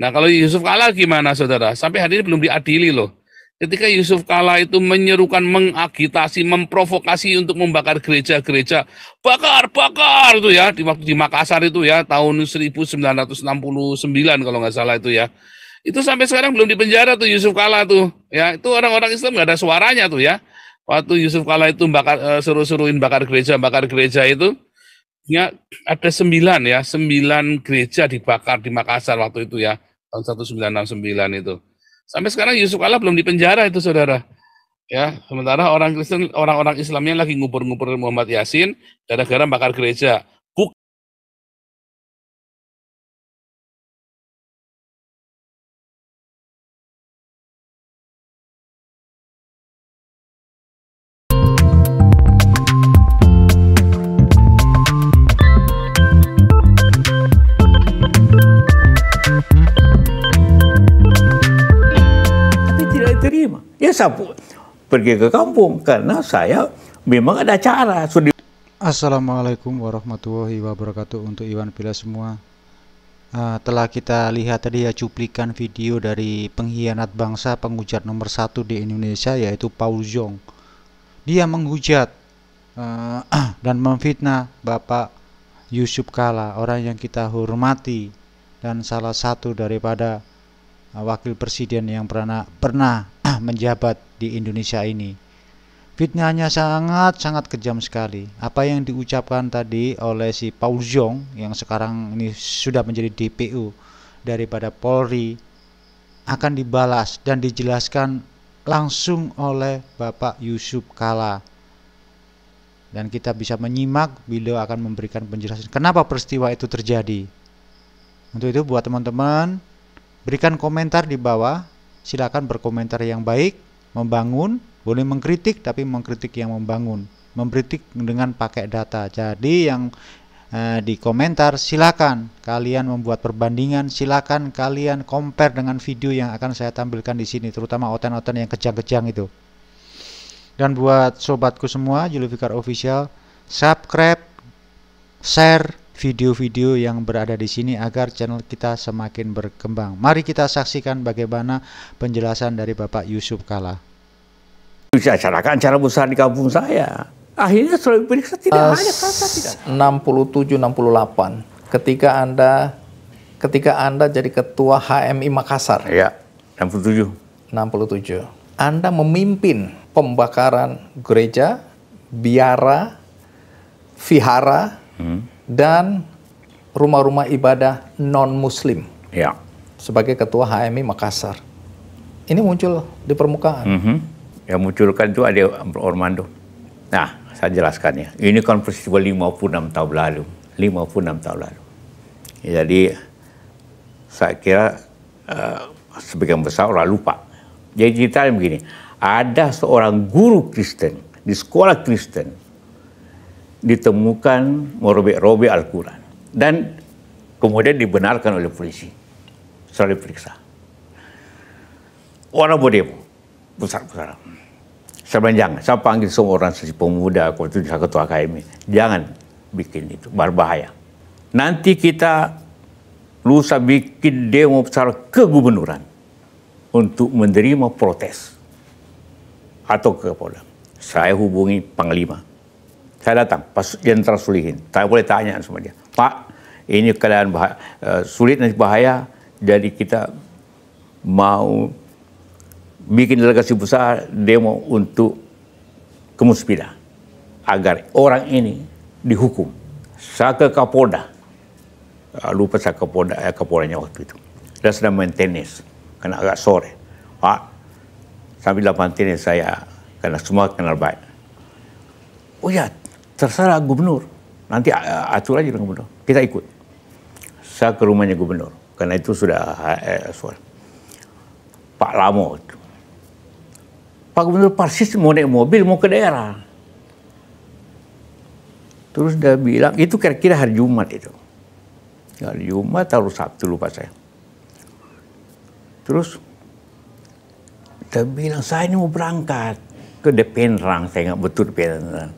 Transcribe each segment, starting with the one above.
Nah kalau Yusuf kalah gimana saudara? Sampai hari ini belum diadili loh. Ketika Yusuf kalah itu menyerukan, mengagitasi, memprovokasi untuk membakar gereja-gereja, bakar, bakar itu ya di waktu di Makassar itu ya tahun 1969 kalau nggak salah itu ya. Itu sampai sekarang belum dipenjara tuh Yusuf kala tuh ya. Itu orang-orang Islam nggak ada suaranya tuh ya. Waktu Yusuf kala itu bakar, eh, suruh-suruhin bakar gereja, bakar gereja itu Ya, ada sembilan ya, sembilan gereja dibakar di Makassar waktu itu ya, tahun 1969 itu. Sampai sekarang Yusuf Kala belum dipenjara itu saudara. Ya, sementara orang Kristen, orang-orang Islamnya lagi ngubur-ngubur Muhammad Yasin gara-gara bakar gereja. bisa pergi ke kampung karena saya memang ada cara. Assalamualaikum warahmatullahi wabarakatuh untuk Iwan Pila semua. Uh, telah kita lihat tadi ya cuplikan video dari pengkhianat bangsa penghujat nomor satu di Indonesia yaitu Paul Jong. Dia menghujat uh, dan memfitnah Bapak Yusuf Kala, orang yang kita hormati dan salah satu daripada ah, wakil presiden yang pernah pernah menjabat di Indonesia ini. Fitnahnya sangat-sangat kejam sekali. Apa yang diucapkan tadi oleh si Paul Zhong yang sekarang ini sudah menjadi DPU daripada Polri akan dibalas dan dijelaskan langsung oleh Bapak Yusuf Kala. Dan kita bisa menyimak beliau akan memberikan penjelasan kenapa peristiwa itu terjadi. Untuk itu buat teman-teman berikan komentar di bawah silakan berkomentar yang baik, membangun, boleh mengkritik tapi mengkritik yang membangun, mengkritik dengan pakai data. Jadi yang eh, di komentar silakan kalian membuat perbandingan, silakan kalian compare dengan video yang akan saya tampilkan di sini, terutama oten-oten yang kejang-kejang itu. Dan buat sobatku semua, Julifikar Official, subscribe, share, video-video yang berada di sini agar channel kita semakin berkembang. Mari kita saksikan bagaimana penjelasan dari Bapak Yusuf Kala. carakan cara besar di kampung saya. Akhirnya selalu periksa tidak uh, hanya kata tidak. 67 68 ketika Anda ketika Anda jadi ketua HMI Makassar. Iya, 67. 67. Anda memimpin pembakaran gereja, biara, vihara, hmm dan rumah-rumah ibadah non-muslim. Ya. Sebagai ketua HMI Makassar. Ini muncul di permukaan. Mm -hmm. Yang munculkan itu ada Ormando. Nah, saya jelaskan ya. Ini kan peristiwa 56 tahun lalu. 56 tahun lalu. Jadi, saya kira uh, sebagian besar orang lupa. Jadi ceritanya begini, ada seorang guru Kristen di sekolah Kristen ditemukan merobek-robek Al-Quran. Dan kemudian dibenarkan oleh polisi. Setelah diperiksa. Orang demo Besar-besar. Saya bilang jangan. Saya panggil semua orang sisi pemuda, waktu itu saya ketua KMI Jangan bikin itu. Berbahaya. Nanti kita lusa bikin demo besar ke gubernuran untuk menerima protes atau ke Polda. Saya hubungi Panglima saya datang, pas Jenderal Sulihin. Saya boleh tanya sama dia. Pak, ini keadaan bahaya, eh, sulit dan bahaya. Jadi kita mau bikin delegasi besar demo untuk kemuspida agar orang ini dihukum. Saya ke Kapolda, eh, lupa saya Kapolda, ya eh, Kapolanya waktu itu. Dia sedang main tenis, karena agak sore. Pak, sambil lapangan tenis saya, karena semua kenal baik. Oh ya, terserah gubernur. Nanti eh, atur aja dengan gubernur. Kita ikut. Saya ke rumahnya gubernur. Karena itu sudah eh, soal. Pak Lamo. Pak Gubernur persis mau naik mobil mau ke daerah. Terus dia bilang, itu kira-kira hari Jumat itu. Hari Jumat atau Sabtu lupa saya. Terus dia bilang, saya ini mau berangkat ke Depenrang, saya nggak betul Depenrang.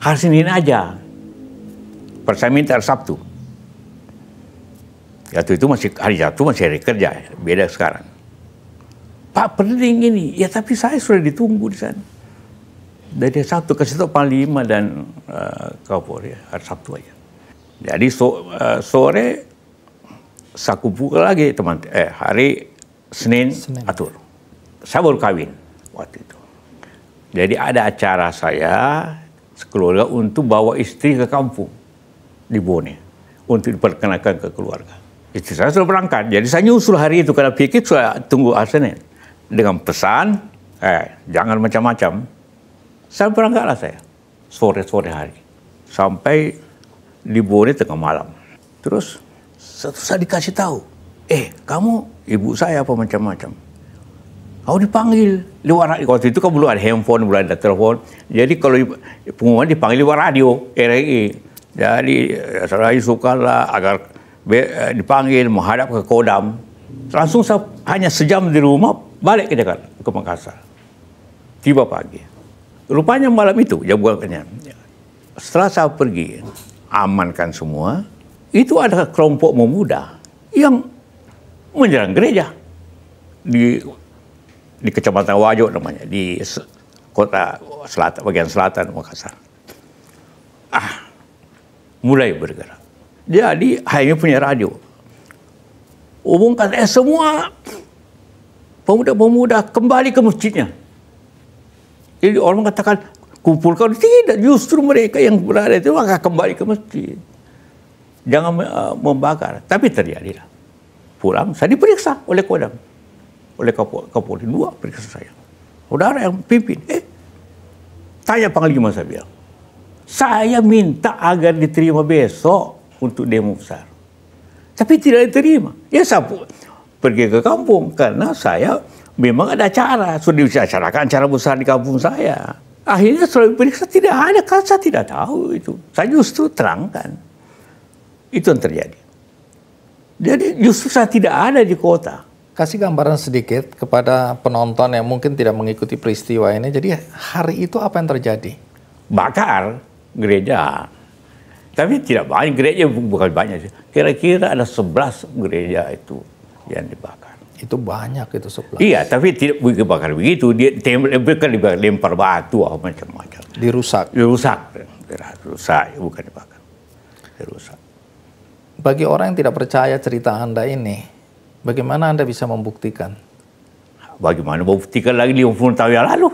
Hari Senin aja. minta hari Sabtu. Ya itu masih hari Sabtu masih hari kerja, beda sekarang. Pak penting ini, ya tapi saya sudah ditunggu di sana. Dari Sabtu ke situ Panglima dan uh, Kapolri, ya. hari Sabtu aja. Jadi so, uh, sore saku buka lagi teman, eh hari Senin, Senin. atur. Saya baru kawin waktu itu. Jadi ada acara saya sekeluarga untuk bawa istri ke kampung di Bone untuk diperkenalkan ke keluarga. Istri saya sudah berangkat, jadi saya nyusul hari itu karena pikir saya tunggu Senin dengan pesan eh jangan macam-macam. Saya berangkatlah saya sore-sore hari sampai di Bone tengah malam. Terus saya dikasih tahu, eh kamu ibu saya apa macam-macam. Kau dipanggil lewat radio. Waktu itu kan belum ada handphone, belum ada telepon. Jadi kalau pengumuman dipanggil lewat radio RRI. Gitu. Jadi saya suka lah agar eh, dipanggil menghadap ke Kodam. Langsung saya hanya sejam di rumah balik ke Jakarta ke Makassar. Tiba pagi. Rupanya malam itu jam Setelah saya pergi amankan semua, itu ada kelompok pemuda yang menyerang gereja di di Kecamatan Wajo namanya di kota selatan bagian selatan Makassar. Ah, mulai bergerak. Jadi Haimi punya radio. Umumkan eh semua pemuda-pemuda kembali ke masjidnya. Jadi orang mengatakan kumpulkan tidak justru mereka yang berada itu maka kembali ke masjid. Jangan uh, membakar, tapi terjadilah. Pulang saya diperiksa oleh kodam oleh Kapolri dua periksa saya. Saudara yang pimpin, eh tanya Panglima saya bilang, saya minta agar diterima besok untuk demo besar. Tapi tidak diterima. Ya saya pergi ke kampung karena saya memang ada acara sudah diacarakan acara besar di kampung saya. Akhirnya setelah diperiksa tidak ada kan saya tidak tahu itu. Saya justru terangkan. Itu yang terjadi. Jadi justru saya tidak ada di kota kasih gambaran sedikit kepada penonton yang mungkin tidak mengikuti peristiwa ini. Jadi hari itu apa yang terjadi? Bakar gereja. Tapi tidak banyak gereja bukan banyak sih. Kira-kira ada 11 gereja itu yang dibakar. Itu banyak itu 11. Iya, tapi tidak dibakar begitu. Dia mereka dibakar lempar batu atau macam-macam. Dirusak. Dirusak. Rusak, bukan dibakar. Dirusak. Bagi orang yang tidak percaya cerita Anda ini, Bagaimana Anda bisa membuktikan? Bagaimana membuktikan lagi 50 tahun yang lalu?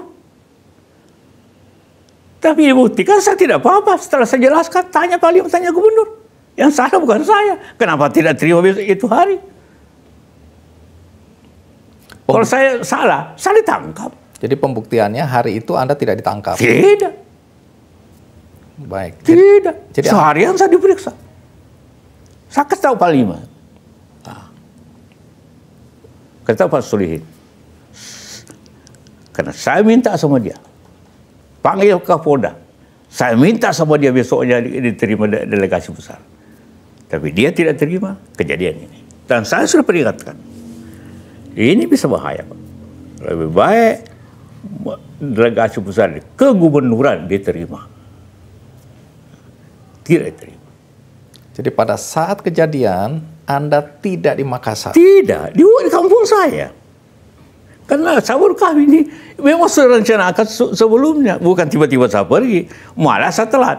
Tapi dibuktikan saya tidak apa-apa. Setelah saya jelaskan, tanya Pak tanya Gubernur. Yang salah bukan saya. Kenapa tidak terima itu hari? Oh. Kalau saya salah, saya ditangkap. Jadi pembuktiannya hari itu Anda tidak ditangkap? Tidak. Baik. Tidak. Jadi, Seharian saya diperiksa. Saya kasih tahu Pak Lima. Kata Pak Sulihin. Karena saya minta sama dia. Panggil Kapolda. Saya minta sama dia besoknya diterima delegasi besar. Tapi dia tidak terima kejadian ini. Dan saya sudah peringatkan. Ini bisa bahaya Pak. Lebih baik delegasi besar ke gubernuran diterima. Tidak diterima. Jadi pada saat kejadian anda tidak di Makassar? Tidak, di, kampung saya. Karena sahur kami ini memang sudah rencanakan sebelumnya. Bukan tiba-tiba saya pergi, malah saya telat.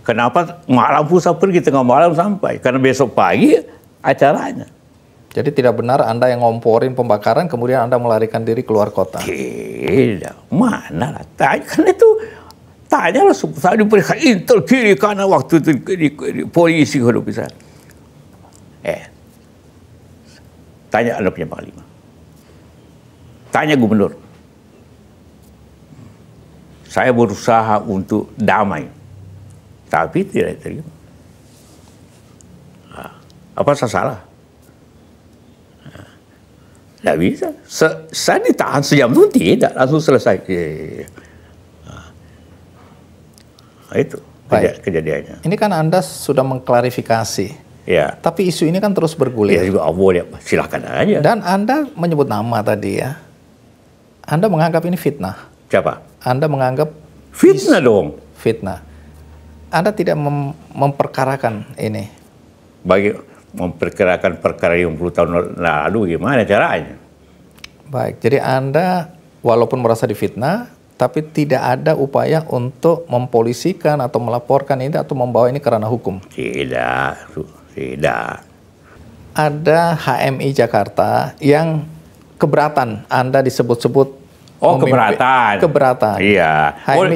Kenapa malam pun saya pergi, tengah malam sampai. Karena besok pagi acaranya. Jadi tidak benar Anda yang ngomporin pembakaran, kemudian Anda melarikan diri keluar kota? Tidak, mana lah. Karena itu Tanya langsung, saya diperiksa intel kiri kanan waktu itu di, di, polisi kalau bisa. Eh, tanya anda punya panglima. Tanya gubernur. Saya berusaha untuk damai, tapi tidak terima. Ah, apa saya salah? Ah, tidak bisa. saya ditahan sejam pun tidak, langsung selesai. Ya, ya, ya. Nah, itu Baik. kejadiannya. Ini kan Anda sudah mengklarifikasi. Ya. Tapi isu ini kan terus bergulir. Ya juga boleh, silahkan aja. Dan Anda menyebut nama tadi ya. Anda menganggap ini fitnah. Siapa? Anda menganggap fitnah dong. Fitnah. Anda tidak mem memperkarakan ini. Bagi memperkirakan perkara yang tahun lalu gimana caranya? Baik, jadi Anda walaupun merasa difitnah, tapi tidak ada upaya untuk mempolisikan atau melaporkan ini atau membawa ini karena hukum. Tidak, tidak. Ada HMI Jakarta yang keberatan Anda disebut-sebut Oh memimpin. keberatan. Keberatan. Iya. HMI, oh,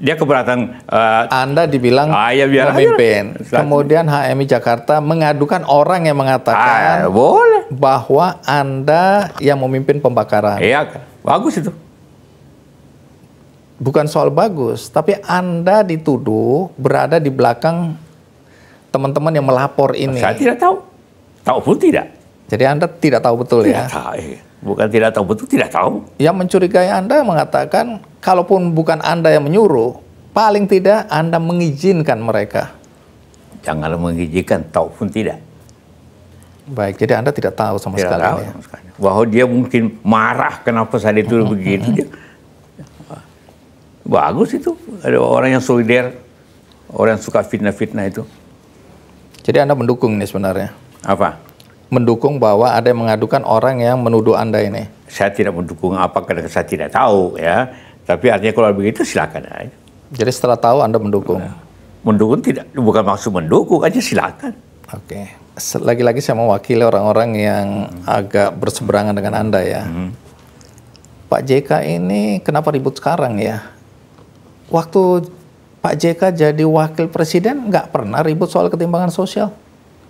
dia keberatan. Uh, Anda dibilang ah, ya biar memimpin. Aja. Kemudian HMI Jakarta mengadukan orang yang mengatakan ah, boleh. bahwa Anda yang memimpin pembakaran. Iya, bagus itu bukan soal bagus, tapi Anda dituduh berada di belakang teman-teman yang melapor ini. Saya tidak tahu. Tahu pun tidak. Jadi Anda tidak tahu betul ya? tidak ya? Tahu. Eh. Bukan tidak tahu betul, tidak tahu. Yang mencurigai Anda mengatakan, kalaupun bukan Anda yang menyuruh, paling tidak Anda mengizinkan mereka. Jangan mengizinkan, tahu pun tidak. Baik, jadi Anda tidak tahu sama tidak sekali. Tahu, ya? Bahwa dia mungkin marah kenapa saya itu begitu bagus itu ada orang yang solider orang yang suka fitnah-fitnah itu jadi anda mendukung ini sebenarnya apa mendukung bahwa ada yang mengadukan orang yang menuduh anda ini saya tidak mendukung apa karena saya tidak tahu ya tapi artinya kalau begitu silakan aja jadi setelah tahu anda mendukung nah, mendukung tidak bukan maksud mendukung aja silakan oke okay lagi-lagi saya mewakili orang-orang yang hmm. agak berseberangan dengan Anda ya. Hmm. Pak JK ini kenapa ribut sekarang ya? waktu Pak JK jadi wakil presiden nggak pernah ribut soal ketimbangan sosial.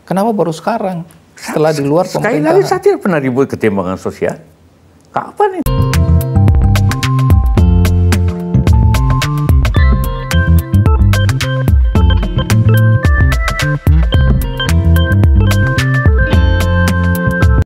Kenapa baru sekarang? Setelah di luar pemerintahan. Sekali lagi saya tidak pernah ribut ketimbangan sosial. Kapan